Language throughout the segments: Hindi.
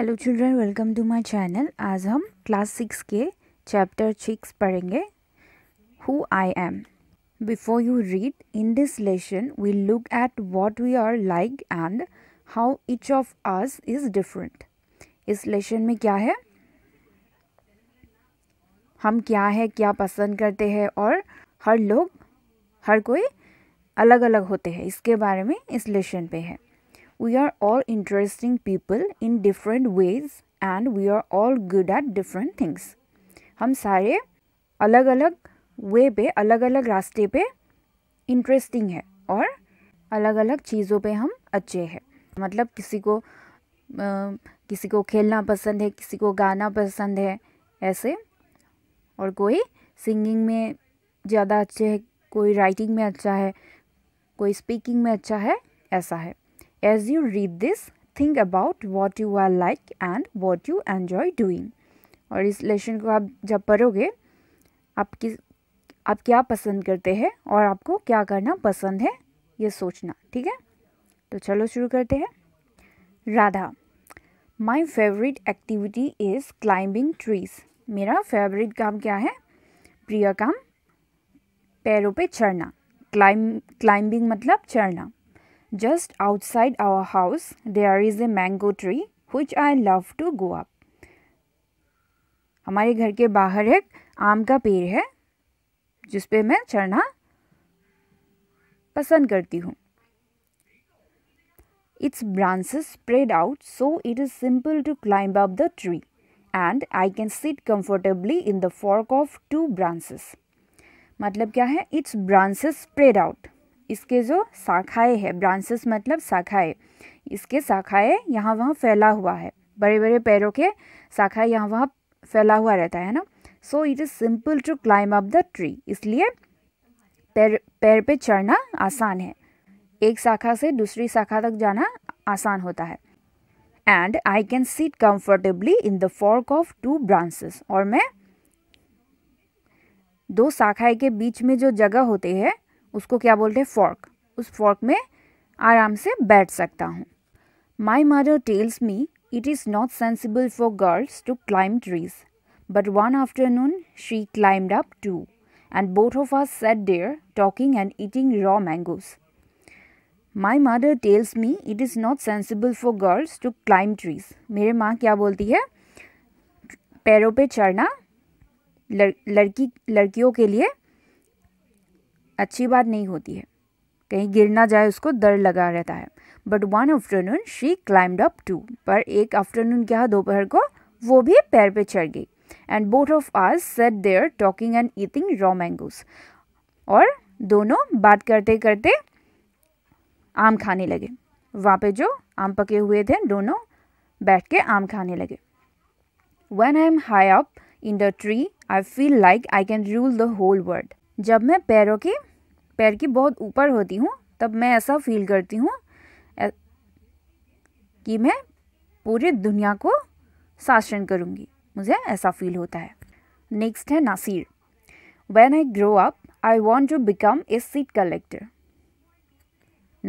Hello children welcome to my channel आज हम क्लास सिक्स के चैप्टर सिक्स पढ़ेंगे who I am before you read in this lesson we look at what we are like and how each of us is different इस लेसन में क्या है हम क्या है क्या पसंद करते हैं और हर लोग हर कोई अलग अलग होते हैं इसके बारे में इस लेसन पे है we are all interesting people in different ways and we are all good at different things हम सारे अलग अलग वे पे अलग अलग रास्ते पे इंटरेस्टिंग है और अलग अलग चीज़ों पे हम अच्छे हैं मतलब किसी को आ, किसी को खेलना पसंद है किसी को गाना पसंद है ऐसे और कोई सिंगिंग में ज़्यादा अच्छे है कोई राइटिंग में अच्छा है कोई स्पीकिंग में अच्छा है ऐसा है As you read this, think about what you are like and what you enjoy doing. और इस लेसन को आप जब पढ़ोगे आप किस आप क्या पसंद करते हैं और आपको क्या करना पसंद है ये सोचना ठीक है तो चलो शुरू करते हैं Radha my favourite activity is climbing trees मेरा फेवरेट काम क्या है प्रिय काम पैरों पे चढ़ना क्लाइम क्लाइंबिंग मतलब चढ़ना just outside our house there is a mango tree which i love to go up हमारे घर के बाहर एक आम का पेड़ है जिस पे मैं चढ़ना पसंद करती हूँ its branches spread out so it is simple to climb up the tree and I can sit comfortably in the fork of two branches मतलब क्या है इट्स ब्रांचेस स्प्रेड आउट इसके जो शाखाएं है ब्रांचेस मतलब शाखाएं इसके शाखाएं यहाँ वहाँ फैला हुआ है बड़े बड़े पैरों के शाखाएं यहाँ वहाँ फैला हुआ रहता है ना so it is simple to climb up the tree इसलिए पैर पैर पे चढ़ना आसान है एक शाखा से दूसरी शाखा तक जाना आसान होता है and I can sit comfortably in the fork of two branches और मैं दो शाखाएं के बीच में जो जगह होते हैं उसको क्या बोलते हैं फॉर्क उस फॉर्क में आराम से बैठ सकता हूँ my mother tells me it is not sensible for girls to climb trees but one afternoon she climbed up too and both of our sat there talking and eating raw mangoes My mother tells me it is not sensible for girls to climb trees. मेरे माँ क्या बोलती है पैरों पर चढ़ना लड़की लड़कियों के लिए अच्छी बात नहीं होती है कहीं गिर ना जाए उसको डर लगा रहता है but one afternoon she climbed up too पर एक आफ्टरनून क्या दोपहर को वो भी पैर पे चढ़ गई and both of us sat there talking and eating raw mangoes और दोनों बात करते करते आम खाने लगे वहाँ पे जो आम पके हुए थे दोनों बैठ के आम खाने लगे when I am high up in the tree I feel like I can rule the whole world जब मैं पैरों की पैर की बहुत ऊपर होती हूँ तब मैं ऐसा फील करती हूँ कि मैं पूरी दुनिया को शासन करूँगी मुझे ऐसा फील होता है नेक्स्ट है Nasir when I grow up I want to become a seed collector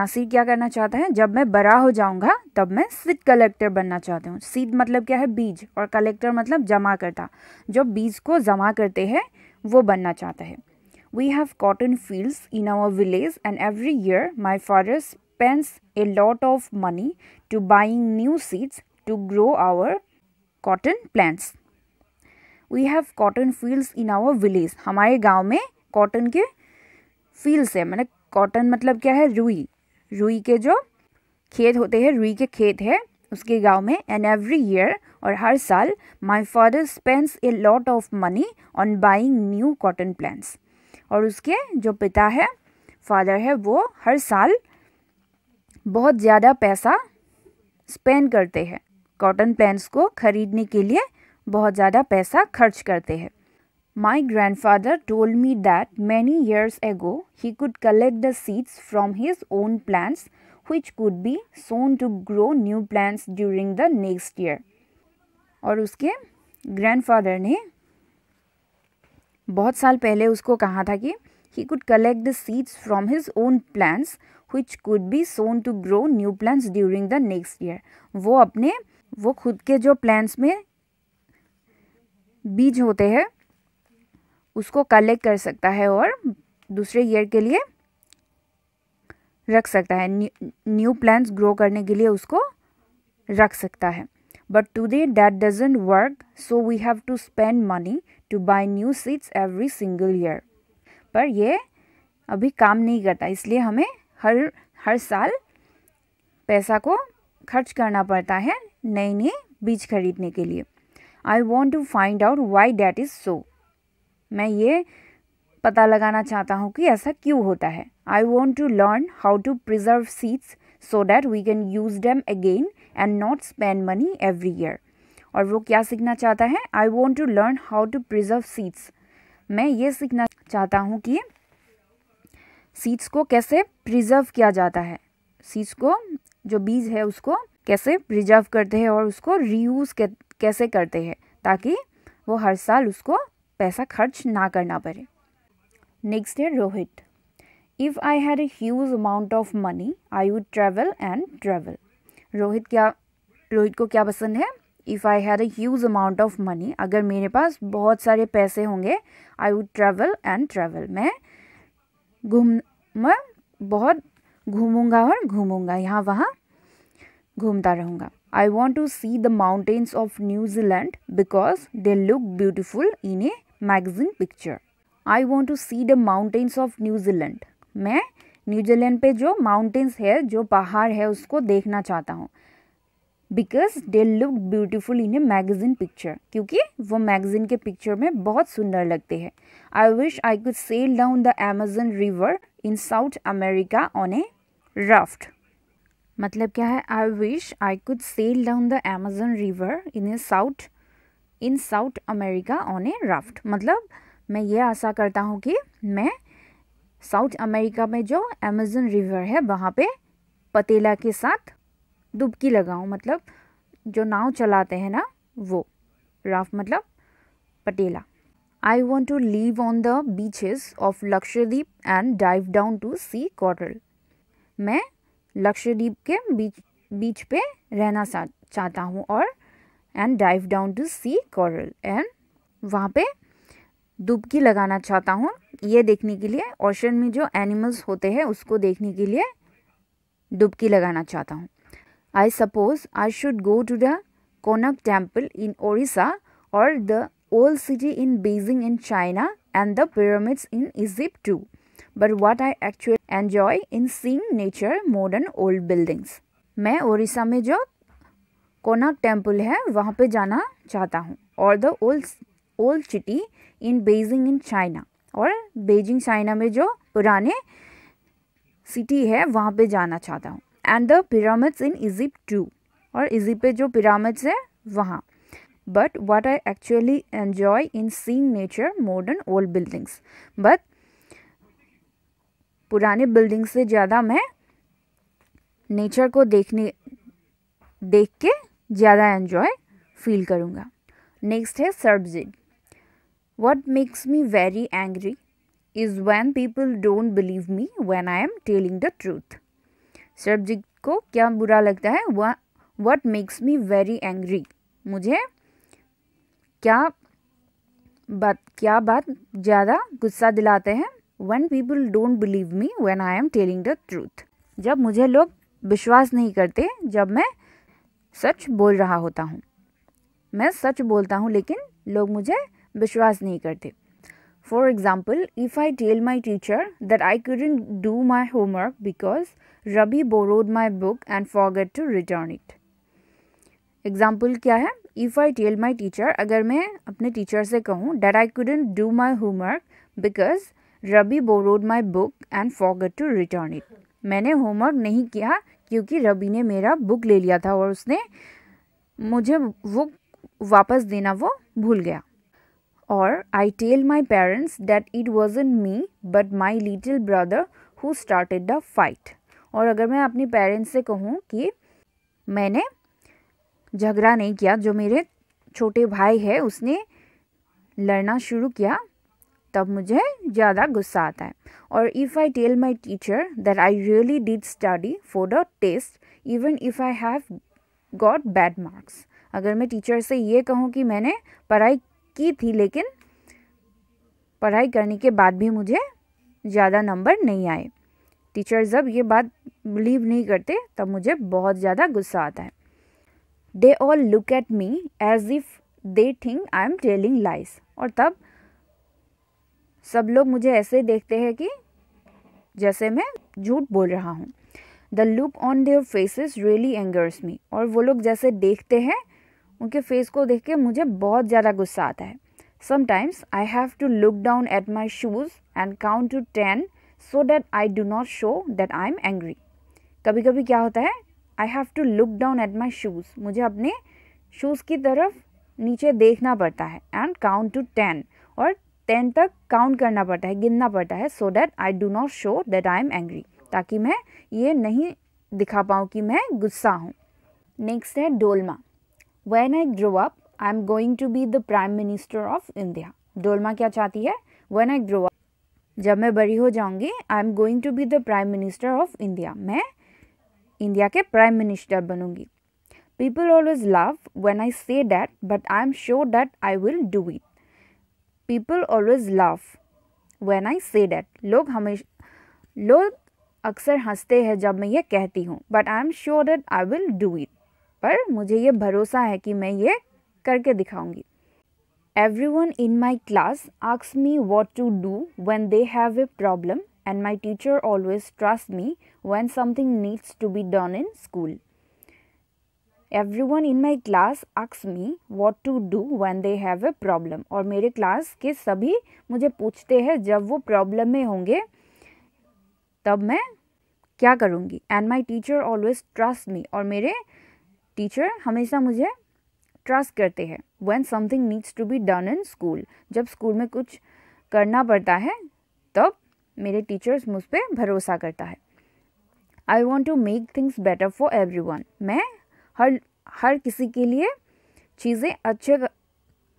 Nasir क्या करना चाहता है जब मैं बड़ा हो जाऊंगा तब मैं सीट कलेक्टर बनना चाहता हूँ सीट मतलब क्या है बीज और कलेक्टर मतलब जमा करता जो बीज को जमा करते हैं वो बनना चाहता है we have cotton fields in our village and every year my father spends a lot of money to buying new seeds to grow our cotton plants we have cotton fields in our village hamare gaon mein cotton ke fields hai matlab cotton matlab kya hai rui rui ke jo khet hote hai rui ke khet hai uske gaon mein and every year or har saal my father spends a lot of money on buying new cotton plants और उसके जो पिता है फादर है वो हर साल बहुत ज़्यादा पैसा स्पेंड करते हैं कॉटन प्लान्स को ख़रीदने के लिए बहुत ज़्यादा पैसा खर्च करते हैं my grandfather told me that many years ago he could collect the seeds from his own plants which could be sown to grow new plants during the next year और उसके ग्रैंड फादर ने बहुत साल पहले उसको कहा था कि he could collect the seeds from his own plants which could be sown to grow new plants during the next year वो अपने वो खुद के जो प्लांट्स में बीज होते हैं उसको कलेक्ट कर सकता है और दूसरे ईयर के लिए रख सकता है न्यू प्लांट्स ग्रो करने के लिए उसको रख सकता है But today that doesn't work, so we have to spend money to buy new seats every single year. पर ye अभी काम नहीं करता इसलिए हमें हर हर साल पैसा को खर्च करना पड़ता है नए नए बीज खरीदने के लिए I want to find out why that is so मैं ये पता लगाना चाहता हूँ कि ऐसा क्यों होता है I want to learn how to preserve seeds so that we can use them again and not spend money every year और वो क्या सीखना चाहता है I want to learn how to preserve seeds मैं ये सीखना चाहता हूँ कि सीड्स को कैसे प्रिजर्व किया जाता है सीड्स को जो बीज है उसको कैसे प्रिजर्व करते हैं और उसको रीयूज़ कैसे करते हैं ताकि वो हर साल उसको पैसा खर्च ना करना पड़े नेक्स्ट है Rohit if I had a huge amount of money I would travel and travel Rohit क्या रोहित को क्या पसंद है if I had a huge amount of money अगर मेरे पास बहुत सारे पैसे होंगे I would travel and travel मैं घूम मैं बहुत घूमूंगा और घूमूंगा यहाँ वहाँ घूमता रहूँगा I want to see the mountains of New Zealand because they look beautiful in a magazine picture I want to see the mountains of New Zealand मैं न्यूजीलैंड पे जो माउंटेंस है जो पहाड़ है उसको देखना चाहता हूँ because they look beautiful in a magazine picture क्योंकि वो मैगजीन के पिक्चर में बहुत सुंदर लगते हैं I wish I could sail down the Amazon river in South America on a raft मतलब क्या है I wish I could sail down the Amazon river in a South in South America on a raft मतलब मैं ये आशा करता हूँ कि मैं साउथ अमेरिका में जो अमेजन रिवर है वहाँ पे पतेला के साथ डुबकी लगाओ मतलब जो नाव चलाते हैं ना वो राफ मतलब पटेला I want to live on the beach of Lakshadweep and dive down to see coral मैं लक्षद्वीप के बीच बीच पे रहना चाहता हूँ और and dive down to see coral and वहाँ पे डुबकी लगाना चाहता हूँ ये देखने के लिए ओशन में जो एनिमल्स होते हैं उसको देखने के लिए डुबकी लगाना चाहता हूँ I suppose I should go to the Konark temple in Odisha और the old city in Beijing in China and the pyramids in Egypt too but what I actually enjoy in seeing nature modern old buildings मैं ओडिशा में जो कोनक टेम्पल है वहाँ पे जाना चाहता हूँ और the old old city in Beijing in China और बेजिंग चाइना में जो पुराने सिटी है वहाँ पे जाना चाहता हूँ and the pyramids in Egypt too और इजिप्ट पे जो पिरामिड्स है वहाँ but what I actually enjoy in seeing nature modern old buildings but पुराने बिल्डिंग्स से ज़्यादा मैं नेचर को देखने देख के ज़्यादा एन्जॉय फील करूँगा नेक्स्ट है सर्बजिड What makes me very angry is when people don't believe me when I am telling the truth. Sarabjit को क्या बुरा लगता है वह what makes me very angry मुझे क्या बात क्या बात ज़्यादा गुस्सा दिलाते हैं when people don't believe me when I am telling the truth जब मुझे लोग विश्वास नहीं करते जब मैं सच बोल रहा होता हूँ मैं सच बोलता हूँ लेकिन लोग मुझे विश्वास नहीं करते for example if I tell my teacher that I couldn't do my homework because Rabi borrowed my book and forget to return it example क्या है if I tell my teacher अगर मैं अपने टीचर से कहूँ that I couldn't do my homework because Rabi borrowed my book and forget to return it मैंने होमवर्क नहीं किया क्योंकि रबी ने मेरा बुक ले लिया था और उसने मुझे वो वापस देना वो भूल गया Or I tell my parents that it wasn't me but my little brother who started the fight. और अगर मैं अपने पेरेंट्स से कहूँ कि मैंने झगड़ा नहीं किया जो मेरे छोटे भाई है उसने लड़ना शुरू किया तब मुझे ज़्यादा गुस्सा आता है और if I tell my teacher that I really did study for the test even if I have got bad marks अगर मैं टीचर से ये कहूँ कि मैंने पढ़ाई की थी लेकिन पढ़ाई करने के बाद भी मुझे ज़्यादा नंबर नहीं आए टीचर जब ये बात बिलीव नहीं करते तब मुझे बहुत ज़्यादा गुस्सा आता है they all look at me as if they think I am telling lies और तब सब लोग मुझे ऐसे देखते हैं कि जैसे मैं झूठ बोल रहा हूँ the look on their faces really angers me और वो लोग जैसे देखते हैं उनके फेस को देख के मुझे बहुत ज़्यादा गुस्सा आता है sometimes I have to look down at my shoes and count to ten so that I do not show that I am angry कभी कभी क्या होता है I have to look down at my shoes मुझे अपने शूज़ की तरफ नीचे देखना पड़ता है एंड काउंट टू टेन और टेन तक काउंट करना पड़ता है गिनना पड़ता है so that I do not show that I am angry ताकि मैं ये नहीं दिखा पाऊँ कि मैं गुस्सा हूँ नेक्स्ट है Dolma when I grow up I am going to be the prime minister of India Dolma क्या चाहती है वैन आई ग्रो अप जब मैं बड़ी हो जाऊंगी I am going to be the prime minister of India मैं इंडिया के प्राइम मिनिस्टर बनूंगी people always love when I say that but I am sure that I will do it people always love when I say that लोग हमेशा लोग अक्सर हंसते हैं जब मैं ये कहती हूँ but I am sure that I will do it पर मुझे ये भरोसा है कि मैं ये करके दिखाऊंगी everyone in my class asks me what to do when they have a problem and my teacher always trust me when something needs to be done in school everyone in my class asks me what to do when they have a problem और मेरे क्लास के सभी मुझे पूछते हैं जब वो प्रॉब्लम में होंगे तब मैं क्या करूँगी and my teacher always trust me और मेरे टीचर हमेशा मुझे ट्रस्ट करते हैं when something needs to be done in school जब स्कूल में कुछ करना पड़ता है तब मेरे टीचर्स मुझ पर भरोसा करता है I want to make things better for everyone मैं हर हर किसी के लिए चीज़ें अच्छे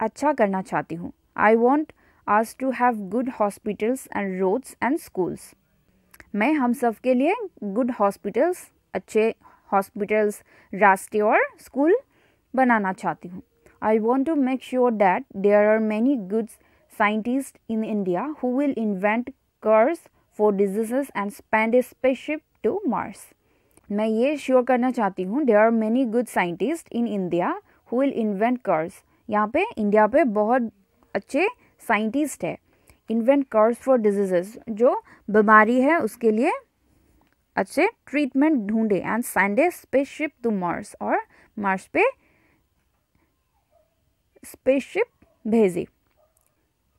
अच्छा करना चाहती हूँ I want us to have good hospitals and roads and schools मैं हम सब के लिए गुड हॉस्पिटल्स अच्छे हॉस्पिटल्स रास्ते और स्कूल बनाना चाहती हूँ I want to make sure that there are many goods scientist in India who will invent cures for diseases and spend a spaceship to Mars मैं ये श्योर करना चाहती हूँ there are many good scientist in India who will invent cures यहाँ पे इंडिया पे बहुत अच्छे साइंटिस्ट है इन्वेंट कर्स फॉर डिजीजेस जो बीमारी है उसके लिए अच्छे ट्रीटमेंट ढूंढे and send a spaceship to Mars और मार्स पे स्पेसशिप भेजे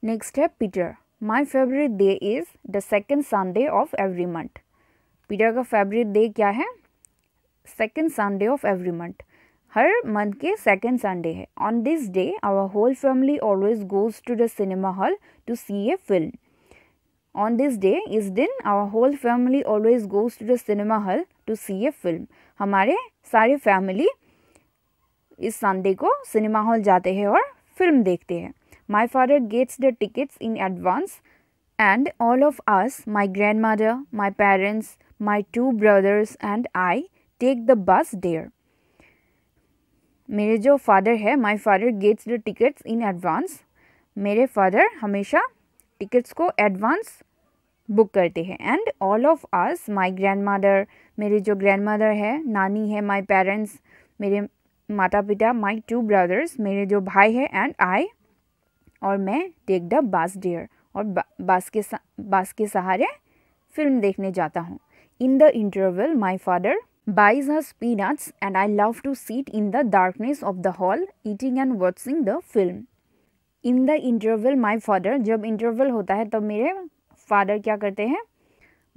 नेक्स्ट है Peter my favourite day is the second Sunday of every month Peter का फेवरेट डे क्या है second Sunday of every month हर मंथ के सेकंड संडे है on this day our whole family always goes to the cinema hall to see a film on this day इस दिन our whole family always goes to the cinema hall to see a film. हमारे सारे फैमिली इस संडे को सिनेमा हॉल जाते हैं और फिल्म देखते हैं my father gets the tickets in advance and all of us my grandmother my parents my two brothers and I take the bus there मेरे जो फादर है my father gets the tickets in advance मेरे फादर हमेशा टिकट्स को एडवांस बुक करते हैं and all of us my grandmother मेरे जो ग्रैंड मदर है नानी है माई पेरेंट्स मेरे माता पिता माई टू ब्रदर्स मेरे जो भाई है एंड आई और मैं टेक द बास डियर और बस बास के बास के सहारे फिल्म देखने जाता हूँ in the interval my father buys us peanuts and I love to sit in the darkness of the hall eating and watching the film in the interval my father जब इंटरवल होता है तब तो मेरे फादर क्या करते हैं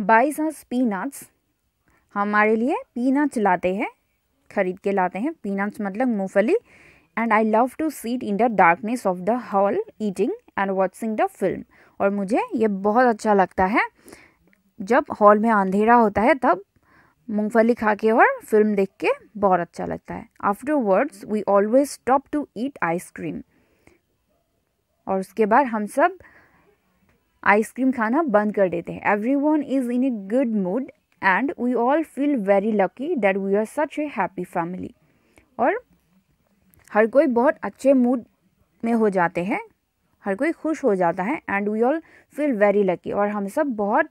बाईस अस पीनट्स हमारे लिए पीनट्स लाते हैं खरीद के लाते हैं पीनट्स मतलब मूँगफली and I love to sit in the darkness of the hall eating and watching the film और मुझे ये बहुत अच्छा लगता है जब हॉल में अंधेरा होता है तब मूँगफली खा के और फिल्म देख के बहुत अच्छा लगता है afterwards we always stop to eat ice cream और उसके बाद हम सब आइसक्रीम खाना बंद कर देते हैं every one is in a good mood and we all feel very lucky that we are such a happy family और हर कोई बहुत अच्छे मूड में हो जाते हैं हर कोई खुश हो जाता है and we all feel very lucky और हम सब बहुत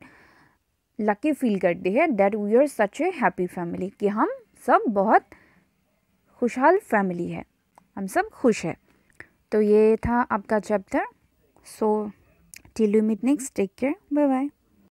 लकी फील करते हैं that we are such a happy family कि हम सब बहुत खुशहाल फैमिली है हम सब खुश हैं तो ये था आपका chapter so till you meet next take care bye bye